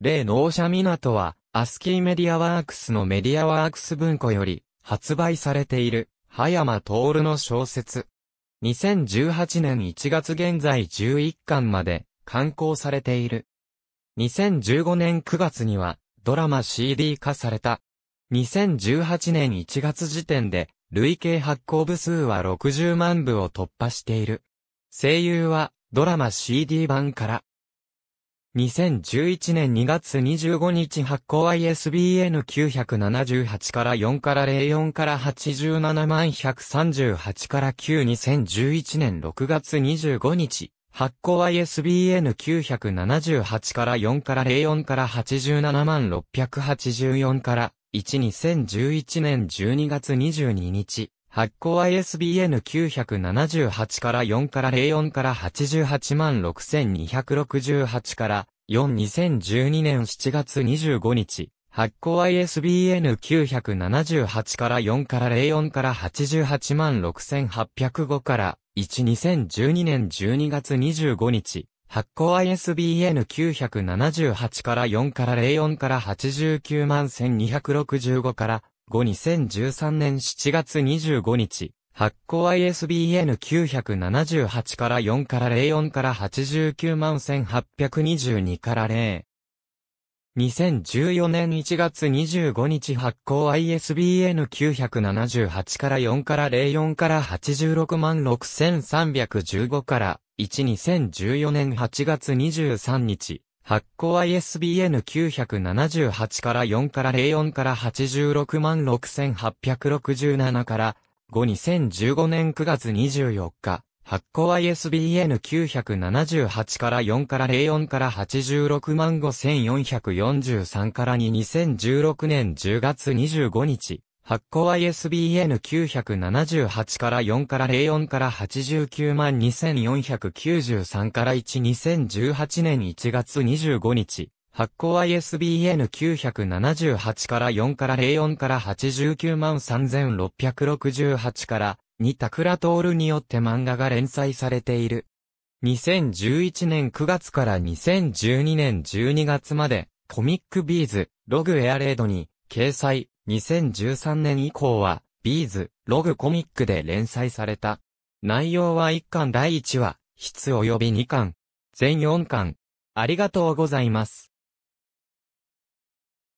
例納車港は、アスキーメディアワークスのメディアワークス文庫より、発売されている、葉山徹の小説。2018年1月現在11巻まで、刊行されている。2015年9月には、ドラマ CD 化された。2018年1月時点で、累計発行部数は60万部を突破している。声優は、ドラマ CD 版から、2011年2月25日発行 ISBN 978から4から04から87138から92011年6月25日発行 ISBN 978から4から04から87684から12011年12月22日発行 ISBN 978から4から04から88万6268から4 2012年7月25日、発行 ISBN 978から4から04から88万6805から1 2012年12月25日、発行 ISBN 978から4から04から89万1265から後2013年7月25日、発行 ISBN 978から4から04から89万1822から0。2014年1月25日発行 ISBN 978から4から04から86万6315から12014年8月23日発行 ISBN 978から4から04から86万6867から5 2015年9月24日。発行 ISBN 978から4から04から86万5443から2 2016年10月25日。発行 ISBN978 から4から04から892,493から12018年1月25日。発行 ISBN978 から4から04から893,668から2タクラトールによって漫画が連載されている。2011年9月から2012年12月までコミックビーズ、ログエアレードに掲載、2013年以降は、ビーズ、ログコミックで連載された。内容は1巻第1話、質及び2巻、全4巻。ありがとうございます。